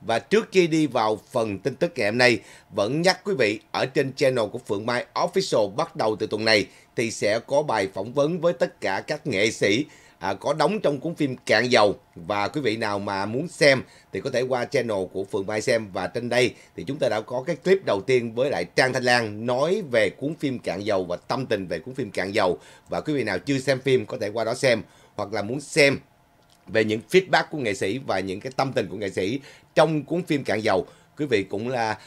Và trước khi đi vào phần tin tức ngày hôm nay, vẫn nhắc quý vị ở trên channel của Phượng Mai Official bắt đầu từ tuần này thì sẽ có bài phỏng vấn với tất cả các nghệ sĩ à, có đóng trong cuốn phim Cạn Dầu. Và quý vị nào mà muốn xem thì có thể qua channel của Phượng Mai xem. Và trên đây thì chúng ta đã có cái clip đầu tiên với lại Trang Thanh Lan nói về cuốn phim Cạn Dầu và tâm tình về cuốn phim Cạn Dầu. Và quý vị nào chưa xem phim có thể qua đó xem hoặc là muốn xem về những feedback của nghệ sĩ và những cái tâm tình của nghệ sĩ trong cuốn phim Cạn Dầu. Quý vị cũng là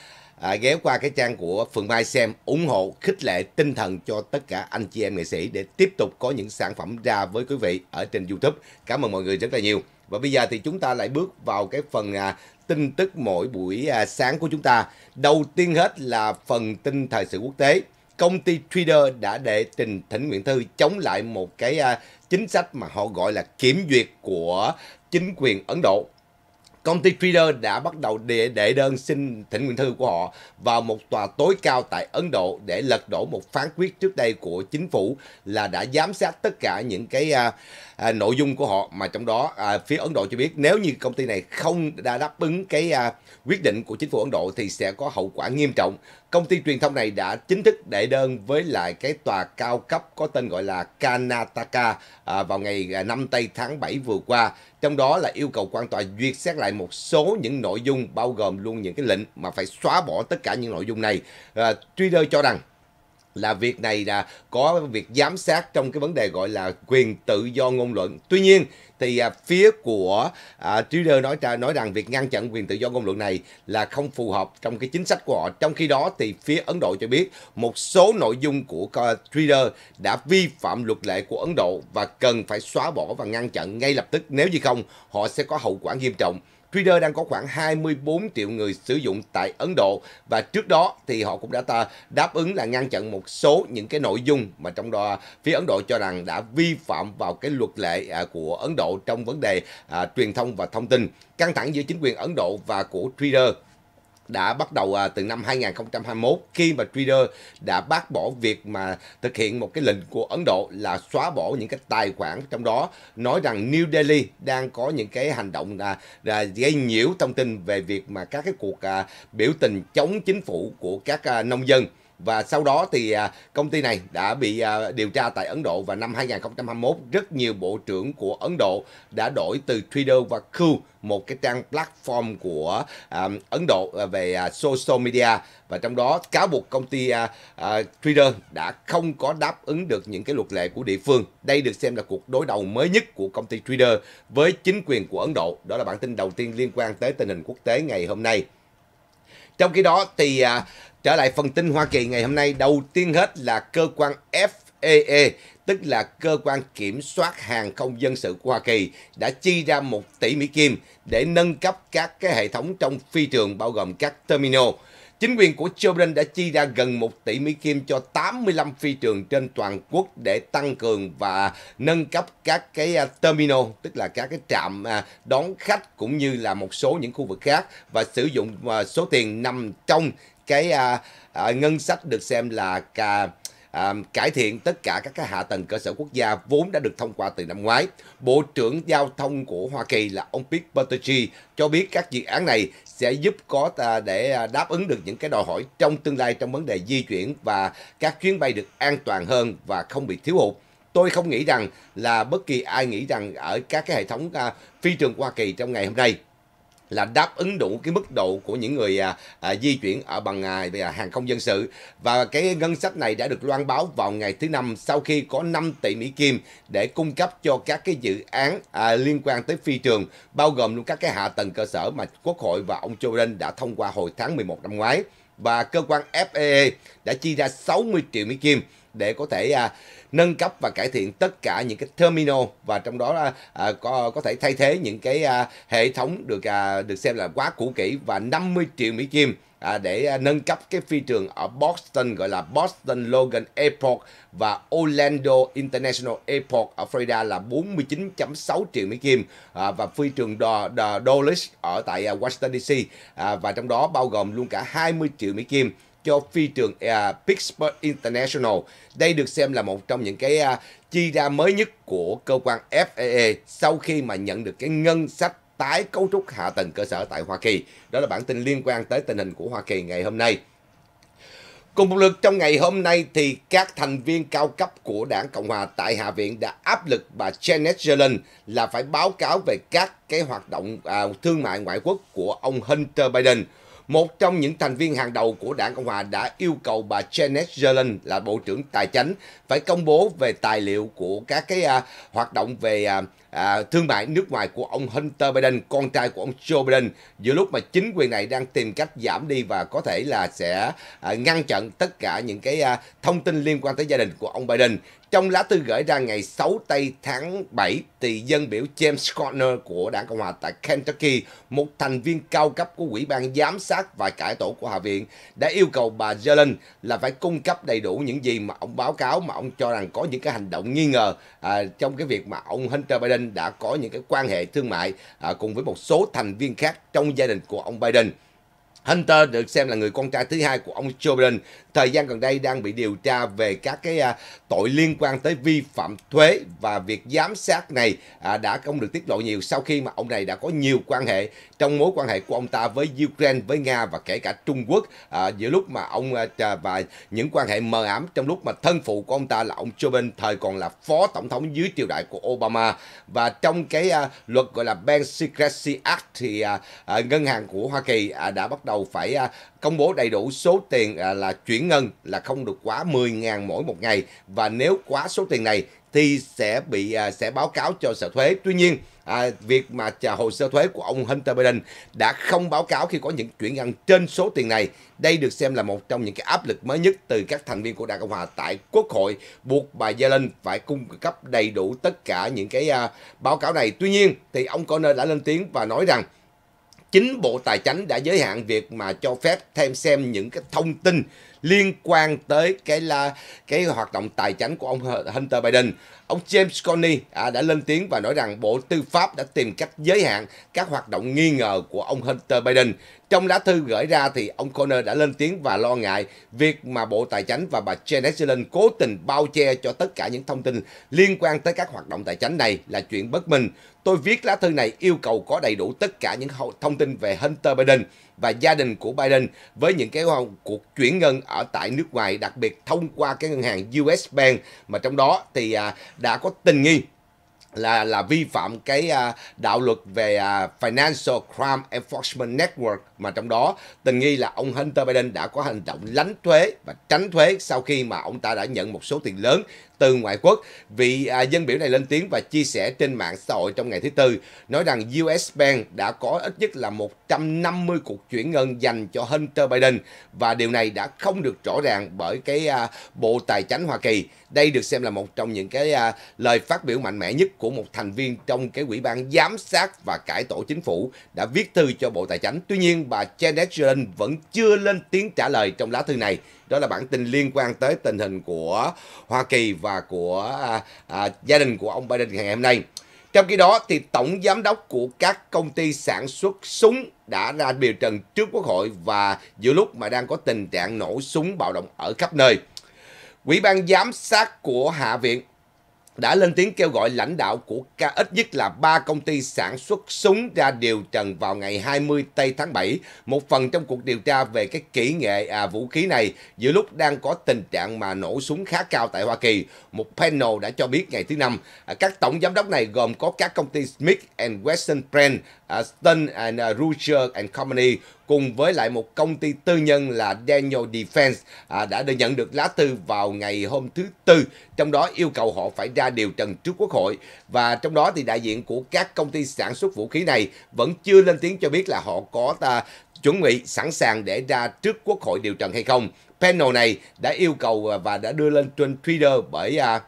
à, ghé qua cái trang của Phường Mai xem ủng hộ khích lệ tinh thần cho tất cả anh chị em nghệ sĩ để tiếp tục có những sản phẩm ra với quý vị ở trên YouTube. Cảm ơn mọi người rất là nhiều. Và bây giờ thì chúng ta lại bước vào cái phần à, tin tức mỗi buổi à, sáng của chúng ta. Đầu tiên hết là phần tin thời sự quốc tế. Công ty Twitter đã đệ trình thỉnh nguyện thư chống lại một cái à, chính sách mà họ gọi là kiểm duyệt của chính quyền Ấn Độ công ty Trader đã bắt đầu để đệ đơn xin thỉnh nguyện thư của họ vào một tòa tối cao tại Ấn Độ để lật đổ một phán quyết trước đây của chính phủ là đã giám sát tất cả những cái à, à, nội dung của họ mà trong đó à, phía Ấn Độ cho biết nếu như công ty này không đã đáp ứng cái à, quyết định của chính phủ Ấn Độ thì sẽ có hậu quả nghiêm trọng công ty truyền thông này đã chính thức đệ đơn với lại cái tòa cao cấp có tên gọi là Kanataka à, vào ngày 5 à, tây tháng 7 vừa qua. Trong đó là yêu cầu quan tòa duyệt xét lại một số những nội dung bao gồm luôn những cái lệnh mà phải xóa bỏ tất cả những nội dung này. À, Trader cho rằng là việc này là có việc giám sát trong cái vấn đề gọi là quyền tự do ngôn luận. Tuy nhiên thì à, phía của à, Trudeau nói nói rằng việc ngăn chặn quyền tự do ngôn luận này là không phù hợp trong cái chính sách của họ. Trong khi đó thì phía Ấn Độ cho biết một số nội dung của à, Twitter đã vi phạm luật lệ của Ấn Độ và cần phải xóa bỏ và ngăn chặn ngay lập tức nếu như không họ sẽ có hậu quả nghiêm trọng. Twitter đang có khoảng 24 triệu người sử dụng tại Ấn Độ và trước đó thì họ cũng đã ta đáp ứng là ngăn chặn một số những cái nội dung mà trong đó phía Ấn Độ cho rằng đã vi phạm vào cái luật lệ à, của Ấn Độ trong vấn đề à, truyền thông và thông tin căng thẳng giữa chính quyền Ấn Độ và của Twitter đã bắt đầu à, từ năm 2021 khi mà Twitter đã bác bỏ việc mà thực hiện một cái lệnh của Ấn Độ là xóa bỏ những cái tài khoản trong đó nói rằng New Delhi đang có những cái hành động là, là gây nhiễu thông tin về việc mà các cái cuộc à, biểu tình chống chính phủ của các à, nông dân và sau đó thì à, công ty này đã bị à, điều tra tại Ấn Độ và năm 2021 rất nhiều bộ trưởng của Ấn Độ đã đổi từ Twitter và Cool một cái trang platform của à, Ấn Độ về social media và trong đó cáo buộc công ty uh, Twitter đã không có đáp ứng được những cái luật lệ của địa phương. Đây được xem là cuộc đối đầu mới nhất của công ty Twitter với chính quyền của Ấn Độ. Đó là bản tin đầu tiên liên quan tới tình hình quốc tế ngày hôm nay. Trong khi đó thì Trở lại phần tin Hoa Kỳ ngày hôm nay, đầu tiên hết là cơ quan FAA, tức là cơ quan kiểm soát hàng không dân sự của Hoa Kỳ, đã chi ra 1 tỷ Mỹ Kim để nâng cấp các cái hệ thống trong phi trường bao gồm các terminal. Chính quyền của Joe Biden đã chi ra gần 1 tỷ Mỹ Kim cho 85 phi trường trên toàn quốc để tăng cường và nâng cấp các cái à, terminal, tức là các cái trạm à, đón khách cũng như là một số những khu vực khác và sử dụng à, số tiền nằm trong cái à, à, ngân sách được xem là cả, à, cải thiện tất cả các cái hạ tầng cơ sở quốc gia vốn đã được thông qua từ năm ngoái. Bộ trưởng Giao thông của Hoa Kỳ là ông Pete Buttigieg cho biết các dự án này sẽ giúp có à, để à, đáp ứng được những cái đòi hỏi trong tương lai trong vấn đề di chuyển và các chuyến bay được an toàn hơn và không bị thiếu hụt tôi không nghĩ rằng là bất kỳ ai nghĩ rằng ở các cái hệ thống à, phi trường Hoa Kỳ trong ngày hôm nay là đáp ứng đủ cái mức độ của những người à, à, di chuyển ở bằng à, hàng không dân sự và cái ngân sách này đã được loan báo vào ngày thứ năm sau khi có 5 tỷ Mỹ Kim để cung cấp cho các cái dự án à, liên quan tới phi trường bao gồm luôn các cái hạ tầng cơ sở mà Quốc hội và ông Joe Biden đã thông qua hồi tháng 11 năm ngoái và cơ quan FAA đã chi ra 60 triệu Mỹ Kim để có thể à, nâng cấp và cải thiện tất cả những cái terminal và trong đó à, có có thể thay thế những cái à, hệ thống được à, được xem là quá cũ kỹ và 50 triệu Mỹ Kim à, để à, nâng cấp cái phi trường ở Boston gọi là Boston Logan Airport và Orlando International Airport ở Florida là 49.6 triệu Mỹ Kim à, và phi trường Do, Do, Dulles ở tại à, Washington DC à, và trong đó bao gồm luôn cả 20 triệu Mỹ Kim cho phi trường uh, Pittsburgh International. Đây được xem là một trong những cái uh, chi ra mới nhất của cơ quan FAA sau khi mà nhận được cái ngân sách tái cấu trúc hạ tầng cơ sở tại Hoa Kỳ. Đó là bản tin liên quan tới tình hình của Hoa Kỳ ngày hôm nay. Cùng một lượt trong ngày hôm nay thì các thành viên cao cấp của đảng Cộng hòa tại Hạ viện đã áp lực bà Janet Yellen là phải báo cáo về các cái hoạt động à, thương mại ngoại quốc của ông Hunter Biden một trong những thành viên hàng đầu của đảng Cộng Hòa đã yêu cầu bà Janet Yellen là Bộ trưởng Tài chánh phải công bố về tài liệu của các cái à, hoạt động về à, à, thương mại nước ngoài của ông Hunter Biden, con trai của ông Joe Biden, giữa lúc mà chính quyền này đang tìm cách giảm đi và có thể là sẽ à, ngăn chặn tất cả những cái à, thông tin liên quan tới gia đình của ông Biden. Trong lá thư gửi ra ngày 6 tây tháng 7, tỷ dân biểu James Conner của đảng Cộng hòa tại Kentucky, một thành viên cao cấp của Ủy ban Giám sát và cải tổ của Hạ viện, đã yêu cầu bà Yellen là phải cung cấp đầy đủ những gì mà ông báo cáo mà ông cho rằng có những cái hành động nghi ngờ à, trong cái việc mà ông Hunter Biden đã có những cái quan hệ thương mại à, cùng với một số thành viên khác trong gia đình của ông Biden. Hunter được xem là người con trai thứ hai của ông Joe Biden thời gian gần đây đang bị điều tra về các cái à, tội liên quan tới vi phạm thuế và việc giám sát này à, đã không được tiết lộ nhiều sau khi mà ông này đã có nhiều quan hệ trong mối quan hệ của ông ta với Ukraine, với Nga và kể cả Trung Quốc à, giữa lúc mà ông à, và những quan hệ mờ ám trong lúc mà thân phụ của ông ta là ông Joe Biden thời còn là phó tổng thống dưới triều đại của Obama và trong cái à, luật gọi là Bank Secrecy Act thì à, à, ngân hàng của Hoa Kỳ à, đã bắt đầu phải à, công bố đầy đủ số tiền à, là chuyển ngân là không được quá 10.000 mỗi một ngày và nếu quá số tiền này thì sẽ bị à, sẽ báo cáo cho sở thuế. Tuy nhiên, à, việc mà chờ hồ sơ thuế của ông Hunter Biden đã không báo cáo khi có những chuyển ngân trên số tiền này. Đây được xem là một trong những cái áp lực mới nhất từ các thành viên của Đảng Cộng Hòa tại Quốc hội buộc bà Yellen phải cung cấp đầy đủ tất cả những cái à, báo cáo này. Tuy nhiên, thì ông Connor đã lên tiếng và nói rằng chính Bộ Tài chánh đã giới hạn việc mà cho phép thêm xem những cái thông tin liên quan tới cái là cái hoạt động tài chính của ông Hunter Biden. Ông James Comey à, đã lên tiếng và nói rằng Bộ Tư pháp đã tìm cách giới hạn các hoạt động nghi ngờ của ông Hunter Biden. Trong lá thư gửi ra thì ông Comey đã lên tiếng và lo ngại việc mà Bộ Tài chính và bà Janet Yellen cố tình bao che cho tất cả những thông tin liên quan tới các hoạt động tài chính này là chuyện bất minh. Tôi viết lá thư này yêu cầu có đầy đủ tất cả những thông tin về Hunter Biden và gia đình của Biden với những cái cuộc chuyển ngân ở tại nước ngoài, đặc biệt thông qua cái ngân hàng US Bank mà trong đó thì à, đã có tình nghi là là vi phạm cái à, đạo luật về à, Financial Crime Enforcement Network mà trong đó tình nghi là ông Hunter Biden đã có hành động lánh thuế và tránh thuế sau khi mà ông ta đã nhận một số tiền lớn từ ngoại quốc. Vị à, dân biểu này lên tiếng và chia sẻ trên mạng xã hội trong ngày thứ tư nói rằng US Bank đã có ít nhất là 150 cuộc chuyển ngân dành cho Hunter Biden và điều này đã không được rõ ràng bởi cái à, Bộ Tài chính Hoa Kỳ. Đây được xem là một trong những cái à, lời phát biểu mạnh mẽ nhất của một thành viên trong cái quỹ ban Giám sát và Cải tổ Chính phủ đã viết thư cho Bộ Tài chánh. Tuy nhiên, bà Janet Yellen vẫn chưa lên tiếng trả lời trong lá thư này. Đó là bản tin liên quan tới tình hình của Hoa Kỳ và của à, à, gia đình của ông Biden ngày hôm nay. Trong khi đó, thì tổng giám đốc của các công ty sản xuất súng đã ra biểu trần trước quốc hội và giữa lúc mà đang có tình trạng nổ súng bạo động ở khắp nơi. Ủy ban giám sát của Hạ viện đã lên tiếng kêu gọi lãnh đạo của ca ít nhất là ba công ty sản xuất súng ra điều trần vào ngày 20 tây tháng 7, một phần trong cuộc điều tra về cái kỹ nghệ à, vũ khí này giữa lúc đang có tình trạng mà nổ súng khá cao tại Hoa Kỳ. Một panel đã cho biết ngày thứ năm, à, các tổng giám đốc này gồm có các công ty Smith and Western Brand, à, Stun and uh, à, Ruger and Company cùng với lại một công ty tư nhân là Daniel Defense à, đã nhận được lá thư vào ngày hôm thứ tư, trong đó yêu cầu họ phải ra tra điều trần trước Quốc hội và trong đó thì đại diện của các công ty sản xuất vũ khí này vẫn chưa lên tiếng cho biết là họ có ta à, chuẩn bị sẵn sàng để ra trước Quốc hội điều trần hay không. Panel này đã yêu cầu à, và đã đưa lên trên Twitter bởi à,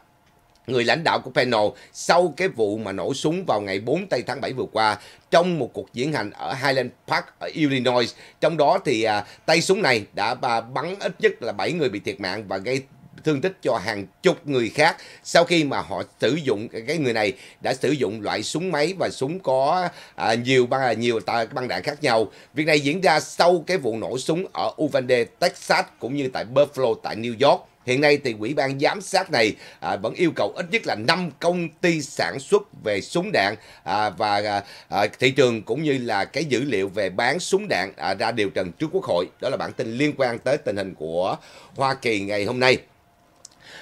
người lãnh đạo của panel sau cái vụ mà nổ súng vào ngày 4 tây tháng 7 vừa qua trong một cuộc diễn hành ở Highland Park ở Illinois. Trong đó thì tay súng này đã bắn ít nhất là 7 người bị thiệt mạng và gây thương tích cho hàng chục người khác sau khi mà họ sử dụng cái người này đã sử dụng loại súng máy và súng có à, nhiều băng nhiều băng đạn khác nhau. Việc này diễn ra sau cái vụ nổ súng ở Uvalde, Texas cũng như tại Buffalo tại New York. Hiện nay thì quỹ ban giám sát này à, vẫn yêu cầu ít nhất là 5 công ty sản xuất về súng đạn à, và à, à, thị trường cũng như là cái dữ liệu về bán súng đạn à, ra điều trần trước Quốc hội. Đó là bản tin liên quan tới tình hình của Hoa Kỳ ngày hôm nay.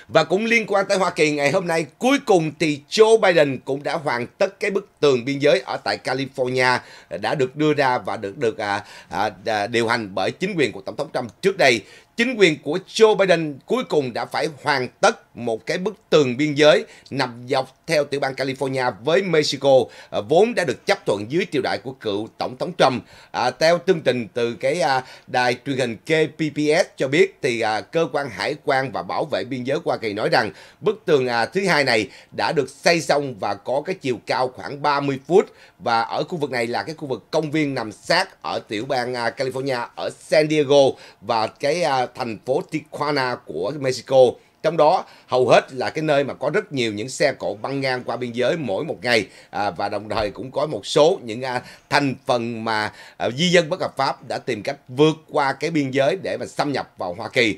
Và cũng liên quan tới Hoa Kỳ ngày hôm nay, cuối cùng thì Joe Biden cũng đã hoàn tất cái bức tường biên giới ở tại California đã được đưa ra và được được à, à, à điều hành bởi chính quyền của Tổng thống Trump trước đây chính quyền của Joe Biden cuối cùng đã phải hoàn tất một cái bức tường biên giới nằm dọc theo tiểu bang California với Mexico à, vốn đã được chấp thuận dưới triều đại của cựu tổng thống Trump. À, theo tương trình từ cái à, đài truyền hình KPBS cho biết thì à, cơ quan hải quan và bảo vệ biên giới Hoa Kỳ nói rằng bức tường à, thứ hai này đã được xây xong và có cái chiều cao khoảng 30 phút và ở khu vực này là cái khu vực công viên nằm sát ở tiểu bang à, California ở San Diego và cái à, thành phố Tijuana của Mexico. Trong đó hầu hết là cái nơi mà có rất nhiều những xe cộ băng ngang qua biên giới mỗi một ngày à, và đồng thời cũng có một số những à, thành phần mà à, di dân bất hợp pháp đã tìm cách vượt qua cái biên giới để mà xâm nhập vào Hoa Kỳ.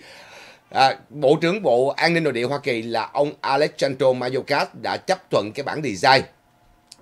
À, Bộ trưởng Bộ An ninh Nội địa Hoa Kỳ là ông Alejandro Mayorkas đã chấp thuận cái bản design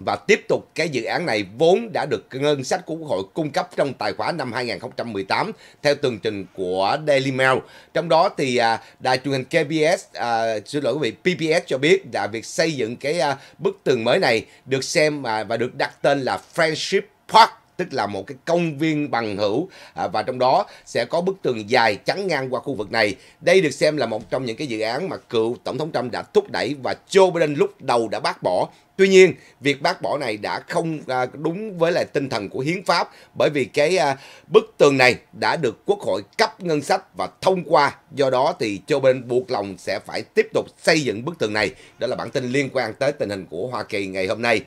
và tiếp tục cái dự án này vốn đã được ngân sách của Quốc hội cung cấp trong tài khoá năm 2018 theo tường trình của Daily Mail. Trong đó thì à, đài truyền hình KBS, à, xin lỗi quý vị, PBS cho biết là việc xây dựng cái à, bức tường mới này được xem à, và được đặt tên là Friendship Park tức là một cái công viên bằng hữu à, và trong đó sẽ có bức tường dài chắn ngang qua khu vực này. Đây được xem là một trong những cái dự án mà cựu tổng thống Trump đã thúc đẩy và Joe Biden lúc đầu đã bác bỏ. Tuy nhiên, việc bác bỏ này đã không à, đúng với lại tinh thần của hiến pháp bởi vì cái à, bức tường này đã được quốc hội cấp ngân sách và thông qua. Do đó thì Joe Biden buộc lòng sẽ phải tiếp tục xây dựng bức tường này. Đó là bản tin liên quan tới tình hình của Hoa Kỳ ngày hôm nay.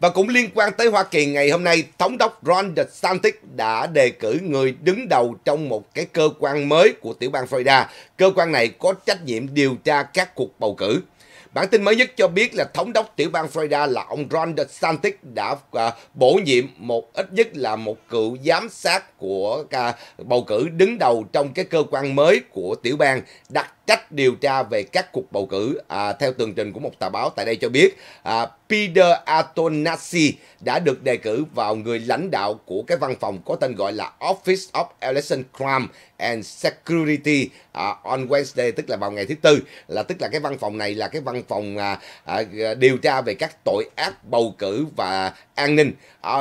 Và cũng liên quan tới Hoa Kỳ ngày hôm nay, Thống đốc Ron DeSantis đã đề cử người đứng đầu trong một cái cơ quan mới của tiểu bang Florida. Cơ quan này có trách nhiệm điều tra các cuộc bầu cử. Bản tin mới nhất cho biết là thống đốc tiểu bang Florida là ông Ron DeSantis đã à, bổ nhiệm một ít nhất là một cựu giám sát của à, bầu cử đứng đầu trong cái cơ quan mới của tiểu bang đặt trách điều tra về các cuộc bầu cử à, theo tường trình của một tờ báo tại đây cho biết à, Peter Atonasi đã được đề cử vào người lãnh đạo của cái văn phòng có tên gọi là Office of Election Crime and Security uh, on Wednesday tức là vào ngày thứ tư là tức là cái văn phòng này là cái văn phòng uh, uh, điều tra về các tội ác bầu cử và an ninh.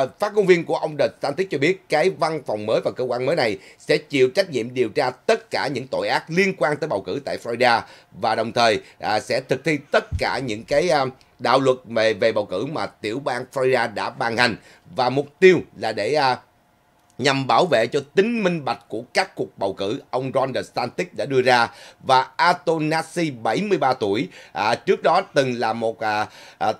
Uh, phát ngôn viên của ông The Atlantic cho biết cái văn phòng mới và cơ quan mới này sẽ chịu trách nhiệm điều tra tất cả những tội ác liên quan tới bầu cử tại Florida và đồng thời uh, sẽ thực thi tất cả những cái uh, đạo luật về, về bầu cử mà tiểu bang Florida đã ban hành và mục tiêu là để à, nhằm bảo vệ cho tính minh bạch của các cuộc bầu cử ông Ron DeSantis đã đưa ra và Atonasi 73 tuổi à, trước đó từng là một à,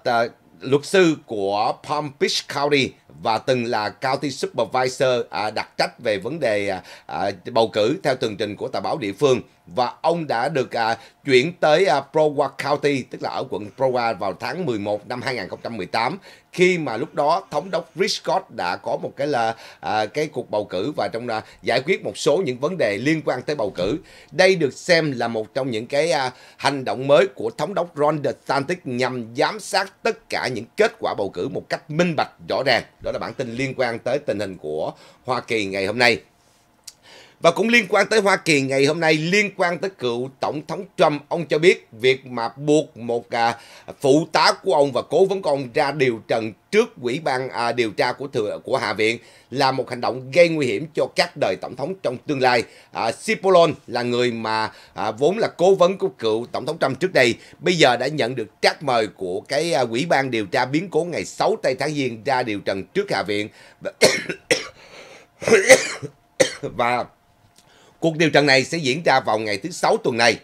à, luật sư của Palm Beach County và từng là County Supervisor à, đặc trách về vấn đề à, à bầu cử theo tường trình của tờ báo địa phương và ông đã được à, chuyển tới à, Broward County tức là ở quận prowa vào tháng 11 năm 2018 khi mà lúc đó thống đốc Rick Scott đã có một cái là à, cái cuộc bầu cử và trong à, giải quyết một số những vấn đề liên quan tới bầu cử. Đây được xem là một trong những cái à, hành động mới của thống đốc Ron DeSantis nhằm giám sát tất cả những kết quả bầu cử một cách minh bạch rõ ràng đó là bản tin liên quan tới tình hình của Hoa Kỳ ngày hôm nay và cũng liên quan tới Hoa Kỳ ngày hôm nay, liên quan tới cựu Tổng thống Trump, ông cho biết việc mà buộc một à, phụ tá của ông và cố vấn của ông ra điều trần trước quỹ ban à, điều tra của thừa của Hạ viện là một hành động gây nguy hiểm cho các đời tổng thống trong tương lai. À, Cipollone là người mà à, vốn là cố vấn của cựu tổng thống Trump trước đây, bây giờ đã nhận được trác mời của cái à, ủy ban điều tra biến cố ngày 6 tây tháng Giêng ra điều trần trước Hạ viện và, và Cuộc điều trần này sẽ diễn ra vào ngày thứ sáu tuần này.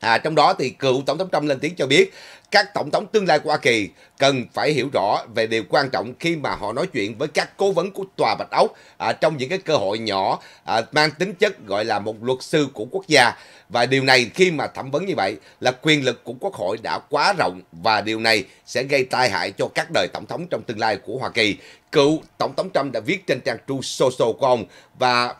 À, trong đó thì cựu Tổng thống Trump lên tiếng cho biết các Tổng thống tương lai của Hoa Kỳ cần phải hiểu rõ về điều quan trọng khi mà họ nói chuyện với các cố vấn của Tòa Bạch Ốc à, trong những cái cơ hội nhỏ à, mang tính chất gọi là một luật sư của quốc gia. Và điều này khi mà thẩm vấn như vậy là quyền lực của Quốc hội đã quá rộng và điều này sẽ gây tai hại cho các đời Tổng thống trong tương lai của Hoa Kỳ. Cựu Tổng thống Trump đã viết trên trang True Social của ông và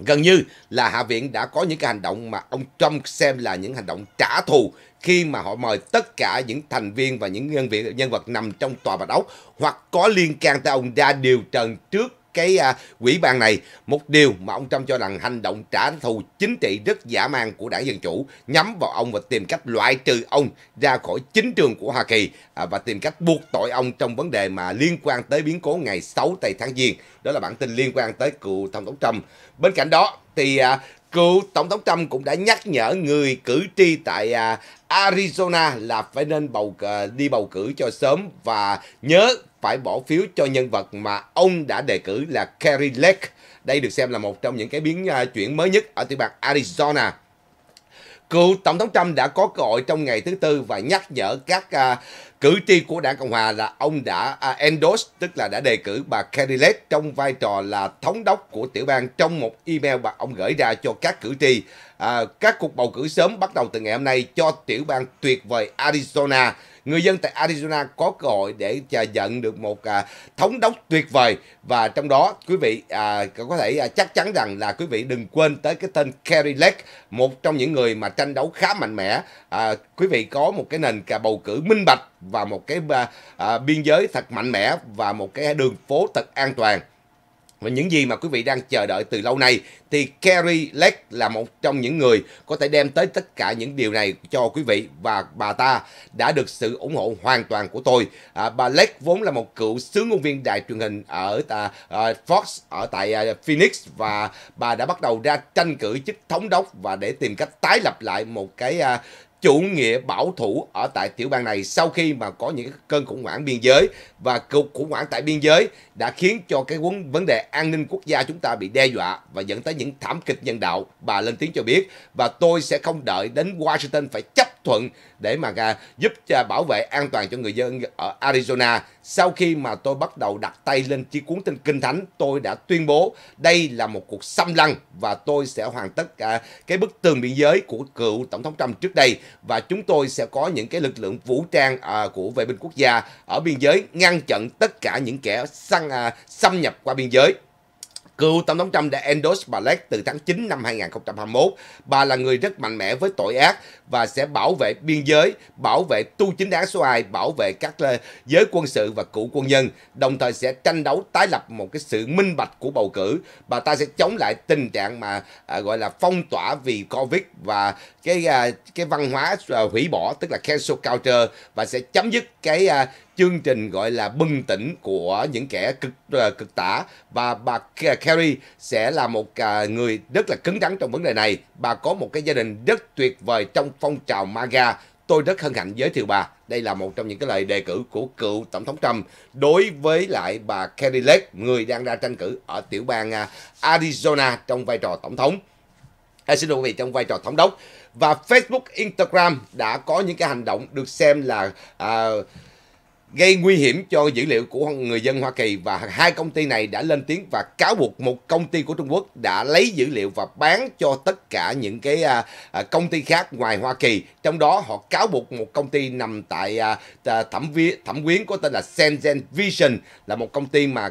Gần như là Hạ viện đã có những cái hành động mà ông Trump xem là những hành động trả thù khi mà họ mời tất cả những thành viên và những nhân viên nhân vật nằm trong tòa bạch ốc hoặc có liên can tới ông ra điều trần trước cái à, quỹ ban này một điều mà ông Trump cho rằng hành động trả thù chính trị rất dã man của đảng Dân Chủ nhắm vào ông và tìm cách loại trừ ông ra khỏi chính trường của Hoa Kỳ à, và tìm cách buộc tội ông trong vấn đề mà liên quan tới biến cố ngày 6 tây tháng Giêng. Đó là bản tin liên quan tới cựu Tổng thống Trump. Bên cạnh đó thì à, cựu Tổng thống Trump cũng đã nhắc nhở người cử tri tại à, Arizona là phải nên bầu à, đi bầu cử cho sớm và nhớ phải bỏ phiếu cho nhân vật mà ông đã đề cử là Kerry Lake. Đây được xem là một trong những cái biến à, chuyển mới nhất ở tiểu bang Arizona. Cựu Tổng thống Trump đã có cơ hội trong ngày thứ Tư và nhắc nhở các uh, cử tri của đảng Cộng Hòa là ông đã à, endorse, tức là đã đề cử bà Kerry trong vai trò là thống đốc của tiểu bang trong một email mà ông gửi ra cho các cử tri. À, các cuộc bầu cử sớm bắt đầu từ ngày hôm nay cho tiểu bang tuyệt vời Arizona người dân tại Arizona có cơ hội để chờ nhận được một à, thống đốc tuyệt vời và trong đó quý vị à, có thể à, chắc chắn rằng là quý vị đừng quên tới cái tên Kerry Lake, một trong những người mà tranh đấu khá mạnh mẽ. À, quý vị có một cái nền cả bầu cử minh bạch và một cái à, à, biên giới thật mạnh mẽ và một cái đường phố thật an toàn và những gì mà quý vị đang chờ đợi từ lâu nay thì Kerry Lake là một trong những người có thể đem tới tất cả những điều này cho quý vị và bà ta đã được sự ủng hộ hoàn toàn của tôi. À, bà Lake vốn là một cựu sướng ngôn viên đài truyền hình ở à, Fox ở tại à, Phoenix và bà đã bắt đầu ra tranh cử chức thống đốc và để tìm cách tái lập lại một cái à, chủ nghĩa bảo thủ ở tại tiểu bang này sau khi mà có những cơn khủng hoảng biên giới và cuộc khủng hoảng tại biên giới đã khiến cho cái vấn đề an ninh quốc gia chúng ta bị đe dọa và dẫn tới những thảm kịch nhân đạo. Bà lên tiếng cho biết và tôi sẽ không đợi đến Washington phải chấp thuận để mà à, giúp à, bảo vệ an toàn cho người dân ở Arizona. Sau khi mà tôi bắt đầu đặt tay lên chiếc cuốn tin kinh thánh, tôi đã tuyên bố đây là một cuộc xâm lăng và tôi sẽ hoàn tất à, cái bức tường biên giới của cựu tổng thống Trump trước đây và chúng tôi sẽ có những cái lực lượng vũ trang à, của vệ binh quốc gia ở biên giới ngăn chặn tất cả những kẻ à, xâm nhập qua biên giới. Cựu Tổng thống Trump đã endorse bà Lake từ tháng 9 năm 2021. Bà là người rất mạnh mẽ với tội ác và sẽ bảo vệ biên giới, bảo vệ tu chính đáng số 2, bảo vệ các ờ, giới quân sự và cựu quân nhân, đồng thời sẽ tranh đấu tái lập một cái sự minh bạch của bầu cử. Bà ta sẽ chống lại tình trạng mà à, gọi là phong tỏa vì Covid và cái à, cái văn hóa à, hủy bỏ tức là cancel culture và sẽ chấm dứt cái à, chương trình gọi là bừng tỉnh của những kẻ cực ờ, cực tả và bà Kerry sẽ là một à, người rất là cứng rắn trong vấn đề này. Bà có một cái gia đình rất tuyệt vời trong phong trào MAGA. Tôi rất hân hạnh giới thiệu bà. Đây là một trong những cái lời đề cử của cựu Tổng thống Trump đối với lại bà Kerry Lake, người đang ra tranh cử ở tiểu bang à, Arizona trong vai trò Tổng thống. À, xin lỗi quý vị trong vai trò thống đốc và Facebook, Instagram đã có những cái hành động được xem là uh, gây nguy hiểm cho dữ liệu của người dân Hoa Kỳ và hai công ty này đã lên tiếng và cáo buộc một công ty của Trung Quốc đã lấy dữ liệu và bán cho tất cả những cái à, à, công ty khác ngoài Hoa Kỳ. Trong đó họ cáo buộc một công ty nằm tại à, thẩm vi, thẩm quyến có tên là Shenzhen Vision là một công ty mà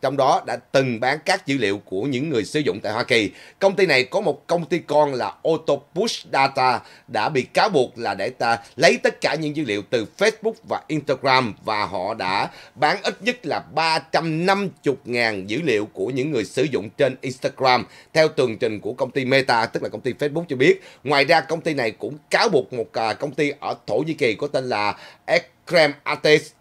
trong đó đã từng bán các dữ liệu của những người sử dụng tại Hoa Kỳ. Công ty này có một công ty con là Autopush Data đã bị cáo buộc là để ta lấy tất cả những dữ liệu từ Facebook và Internet Instagram và họ đã bán ít nhất là 350.000 dữ liệu của những người sử dụng trên Instagram theo tường trình của công ty Meta tức là công ty Facebook cho biết. Ngoài ra công ty này cũng cáo buộc một à, công ty ở Thổ Nhĩ Kỳ có tên là Ekrem Ates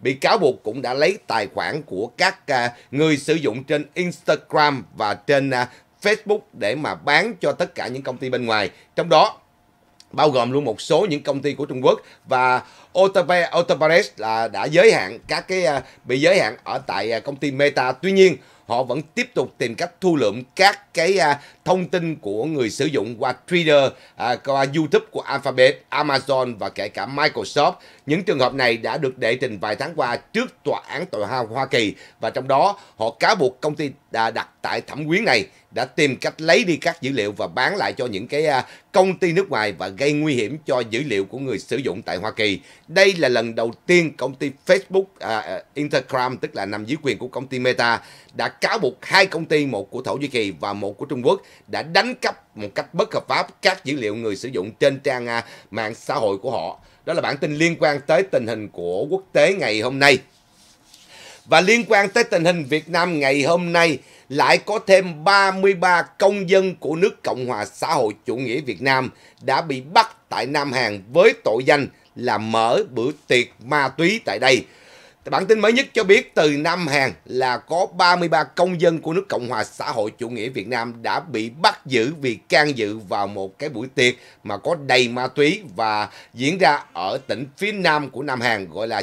bị cáo buộc cũng đã lấy tài khoản của các à, người sử dụng trên Instagram và trên à, Facebook để mà bán cho tất cả những công ty bên ngoài. Trong đó bao gồm luôn một số những công ty của Trung Quốc và Otapares là đã giới hạn các cái à, bị giới hạn ở tại à, công ty Meta. Tuy nhiên họ vẫn tiếp tục tìm cách thu lượm các cái à, thông tin của người sử dụng qua Twitter, à, qua YouTube của Alphabet, Amazon và kể cả Microsoft. Những trường hợp này đã được đệ trình vài tháng qua trước tòa án tội hao Hoa Kỳ và trong đó họ cáo buộc công ty đã đặt tại thẩm quyến này đã tìm cách lấy đi các dữ liệu và bán lại cho những cái à, công ty nước ngoài và gây nguy hiểm cho dữ liệu của người sử dụng tại Hoa Kỳ. Đây là lần đầu tiên công ty Facebook uh, Instagram tức là nằm dưới quyền của công ty Meta đã cáo buộc hai công ty, một của Thổ Nhĩ Kỳ và một của Trung Quốc đã đánh cắp một cách bất hợp pháp các dữ liệu người sử dụng trên trang à, mạng xã hội của họ. Đó là bản tin liên quan tới tình hình của quốc tế ngày hôm nay. Và liên quan tới tình hình Việt Nam ngày hôm nay lại có thêm 33 công dân của nước Cộng hòa xã hội chủ nghĩa Việt Nam đã bị bắt tại Nam Hàn với tội danh là mở bữa tiệc ma túy tại đây. Bản tin mới nhất cho biết từ Nam Hàn là có 33 công dân của nước Cộng hòa xã hội chủ nghĩa Việt Nam đã bị bắt giữ vì can dự vào một cái buổi tiệc mà có đầy ma túy và diễn ra ở tỉnh phía Nam của Nam Hàn gọi là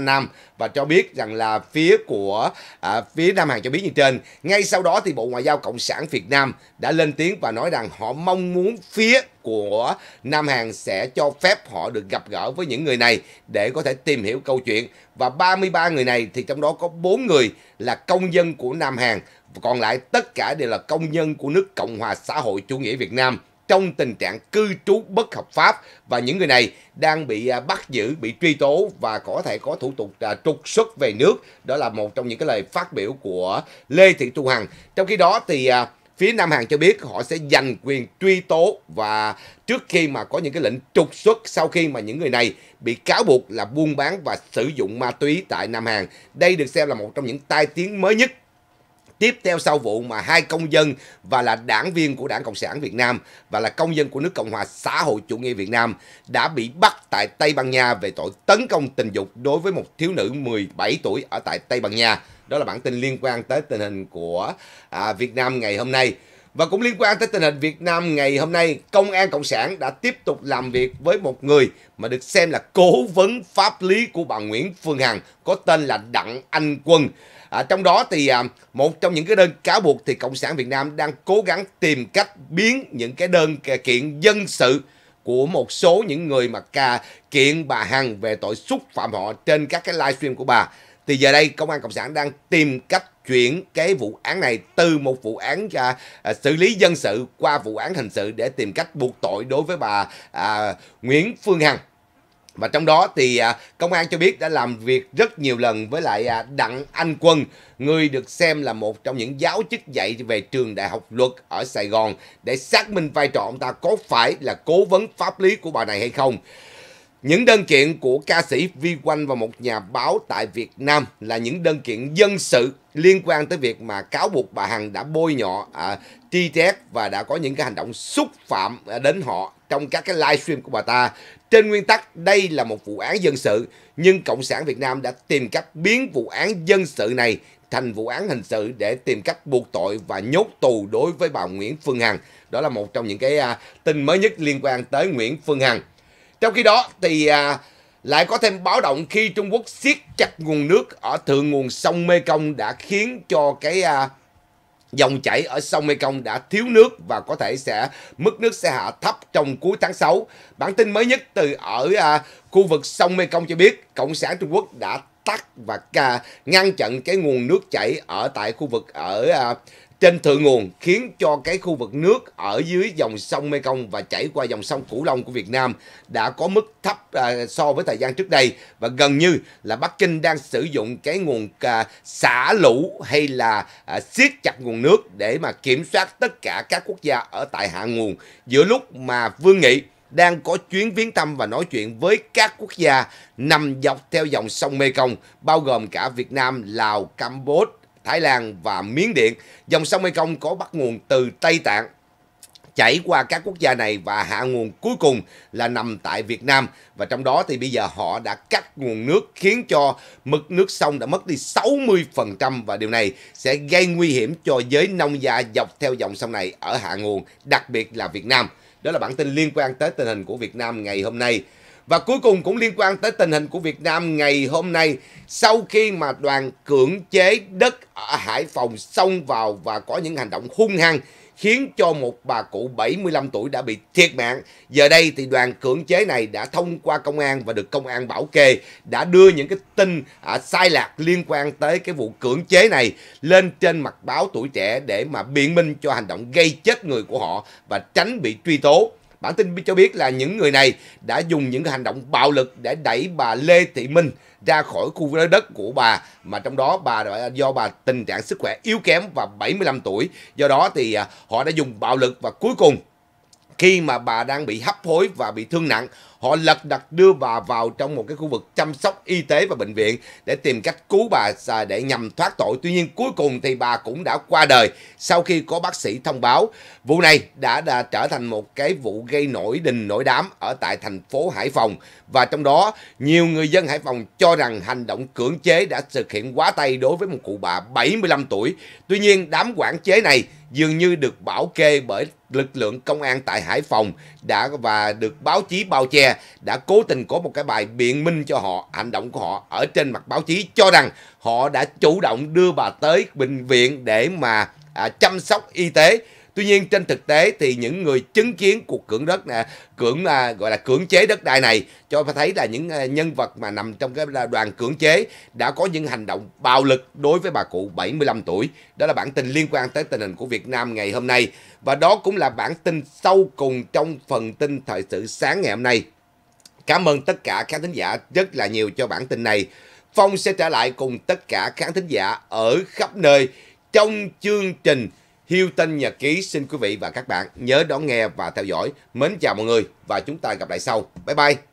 Nam và cho biết rằng là phía của à, phía Nam Hàn cho biết như trên. Ngay sau đó thì Bộ Ngoại giao Cộng sản Việt Nam đã lên tiếng và nói rằng họ mong muốn phía của Nam Hàn sẽ cho phép họ được gặp gỡ với những người này để có thể tìm hiểu câu chuyện. Và 33 người này thì trong đó có 4 người là công dân của Nam Hàn, còn lại tất cả đều là công dân của nước Cộng hòa xã hội chủ nghĩa Việt Nam trong tình trạng cư trú bất hợp pháp và những người này đang bị à, bắt giữ, bị truy tố và có thể có thủ tục à, trục xuất về nước. Đó là một trong những cái lời phát biểu của Lê Thị Thu Hằng. Trong khi đó thì à, phía Nam Hàn cho biết họ sẽ giành quyền truy tố và trước khi mà có những cái lệnh trục xuất sau khi mà những người này bị cáo buộc là buôn bán và sử dụng ma túy tại Nam Hàn. Đây được xem là một trong những tai tiếng mới nhất tiếp theo sau vụ mà hai công dân và là đảng viên của Đảng Cộng sản Việt Nam và là công dân của nước Cộng hòa xã hội chủ nghĩa Việt Nam đã bị bắt tại Tây Ban Nha về tội tấn công tình dục đối với một thiếu nữ 17 tuổi ở tại Tây Ban Nha. Đó là bản tin liên quan tới tình hình của à, Việt Nam ngày hôm nay. Và cũng liên quan tới tình hình Việt Nam ngày hôm nay, Công an Cộng sản đã tiếp tục làm việc với một người mà được xem là cố vấn pháp lý của bà Nguyễn Phương Hằng, có tên là Đặng Anh Quân. À, trong đó thì à, một trong những cái đơn cáo buộc thì Cộng sản Việt Nam đang cố gắng tìm cách biến những cái đơn kiện dân sự của một số những người mà cà kiện bà Hằng về tội xúc phạm họ trên các cái livestream của bà thì giờ đây công an cộng sản đang tìm cách chuyển cái vụ án này từ một vụ án à, à, xử lý dân sự qua vụ án hình sự để tìm cách buộc tội đối với bà à, Nguyễn Phương Hằng và trong đó thì à, công an cho biết đã làm việc rất nhiều lần với lại à, Đặng Anh Quân, người được xem là một trong những giáo chức dạy về trường đại học luật ở Sài Gòn để xác minh vai trò ông ta có phải là cố vấn pháp lý của bà này hay không. Những đơn kiện của ca sĩ Vi Quanh và một nhà báo tại Việt Nam là những đơn kiện dân sự liên quan tới việc mà cáo buộc bà Hằng đã bôi nhọ à, tri trét và đã có những cái hành động xúc phạm à, đến họ trong các cái livestream của bà ta. Trên nguyên tắc đây là một vụ án dân sự nhưng Cộng sản Việt Nam đã tìm cách biến vụ án dân sự này thành vụ án hình sự để tìm cách buộc tội và nhốt tù đối với bà Nguyễn Phương Hằng. Đó là một trong những cái à, tin mới nhất liên quan tới Nguyễn Phương Hằng. Trong khi đó thì à, lại có thêm báo động khi Trung Quốc siết chặt nguồn nước ở thượng nguồn sông Mekong đã khiến cho cái à, dòng chảy ở sông Mekong đã thiếu nước và có thể sẽ mức nước sẽ hạ thấp trong cuối tháng 6. Bản tin mới nhất từ ở à, khu vực sông Mekong cho biết Cộng sản Trung Quốc đã tắt và ngăn chặn cái nguồn nước chảy ở tại khu vực ở à, trên thượng nguồn khiến cho cái khu vực nước ở dưới dòng sông Mekong và chảy qua dòng sông Cửu Long của Việt Nam đã có mức thấp à, so với thời gian trước đây và gần như là Bắc Kinh đang sử dụng cái nguồn à, xả lũ hay là à, siết chặt nguồn nước để mà kiểm soát tất cả các quốc gia ở tại hạ nguồn giữa lúc mà Vương Nghị đang có chuyến viếng thăm và nói chuyện với các quốc gia nằm dọc theo dòng sông Mekong bao gồm cả Việt Nam, Lào, Campuchia Thái Lan và Miến Điện. Dòng sông Mekong có bắt nguồn từ Tây Tạng chảy qua các quốc gia này và hạ nguồn cuối cùng là nằm tại Việt Nam và trong đó thì bây giờ họ đã cắt nguồn nước khiến cho mực nước sông đã mất đi 60% và điều này sẽ gây nguy hiểm cho giới nông gia dọc theo dòng sông này ở hạ nguồn, đặc biệt là Việt Nam. Đó là bản tin liên quan tới tình hình của Việt Nam ngày hôm nay. Và cuối cùng cũng liên quan tới tình hình của Việt Nam ngày hôm nay sau khi mà đoàn cưỡng chế đất ở Hải Phòng xông vào và có những hành động hung hăng khiến cho một bà cụ 75 tuổi đã bị thiệt mạng. Giờ đây thì đoàn cưỡng chế này đã thông qua công an và được công an bảo kê đã đưa những cái tin à, sai lạc liên quan tới cái vụ cưỡng chế này lên trên mặt báo tuổi trẻ để mà biện minh cho hành động gây chết người của họ và tránh bị truy tố. Bản tin cho biết là những người này đã dùng những hành động bạo lực để đẩy bà Lê Thị Minh ra khỏi khu đất của bà mà trong đó bà do bà tình trạng sức khỏe yếu kém và 75 tuổi. Do đó thì à, họ đã dùng bạo lực và cuối cùng khi mà bà đang bị hấp hối và bị thương nặng, Họ lật đặt đưa bà vào trong một cái khu vực chăm sóc y tế và bệnh viện để tìm cách cứu bà để nhằm thoát tội. Tuy nhiên cuối cùng thì bà cũng đã qua đời sau khi có bác sĩ thông báo. Vụ này đã, đã trở thành một cái vụ gây nổi đình nổi đám ở tại thành phố Hải Phòng và trong đó nhiều người dân Hải Phòng cho rằng hành động cưỡng chế đã thực hiện quá tay đối với một cụ bà 75 tuổi. Tuy nhiên đám quản chế này dường như được bảo kê bởi lực lượng công an tại Hải Phòng đã và được báo chí bao che đã cố tình có một cái bài biện minh cho họ hành động của họ ở trên mặt báo chí cho rằng họ đã chủ động đưa bà tới bệnh viện để mà à, chăm sóc y tế Tuy nhiên trên thực tế thì những người chứng kiến cuộc cưỡng đất nè, cưỡng à, gọi là cưỡng chế đất đai này cho thấy là những à, nhân vật mà nằm trong cái đoàn cưỡng chế đã có những hành động bạo lực đối với bà cụ 75 tuổi. Đó là bản tin liên quan tới tình hình của Việt Nam ngày hôm nay và đó cũng là bản tin sâu cùng trong phần tin thời sự sáng ngày hôm nay. Cảm ơn tất cả khán thính giả rất là nhiều cho bản tin này. Phong sẽ trở lại cùng tất cả khán thính giả ở khắp nơi trong chương trình hiêu Hilton Nhật Ký. Xin quý vị và các bạn nhớ đón nghe và theo dõi. Mến chào mọi người và chúng ta gặp lại sau. Bye bye!